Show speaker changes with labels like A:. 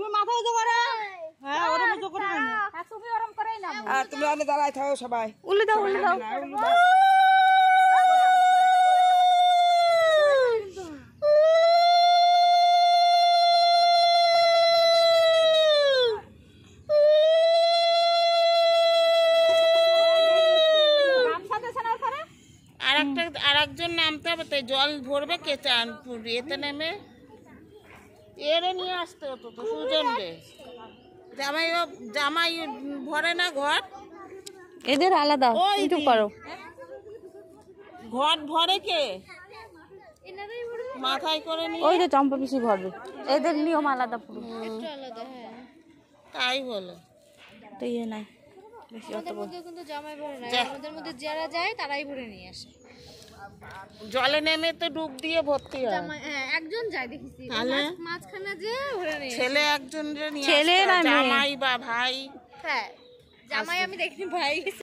A: তুমি হ্যাঁ, হ্যাঁ, তুমি আর অনেক থাকো সবাই উল্লে দাও উল্লে দাও আর একজন নামতে হবে তাই জল ভরবে কেটে এতে নেমে এনে নিয়ে আসতে হতো তো সুজনকে জামাই জামাই ভরে না ঘর এদের আলাদা একটু করো ঘর ভরে কে মাথায় করে নিয়ে ওই যে চম্পা পিসি ভরবে এদের নিয়ম আলাদা পুরো আলাদা হ্যাঁ তাই বলে তো ইয়ে নাই বেশি কিন্তু জামাই ভরে না আমাদের মধ্যে যারা যায় তারাই ভরে নিয়ে আসে জলে নেমে তো ডুব দিয়ে ভর্তি হয় হ্যাঁ, একজন যায় দেখেছি মাঝখানে যে ছেলে একজন ছেলে জামাই বা ভাই হ্যাঁ জামাই আমি দেখিনি ভাই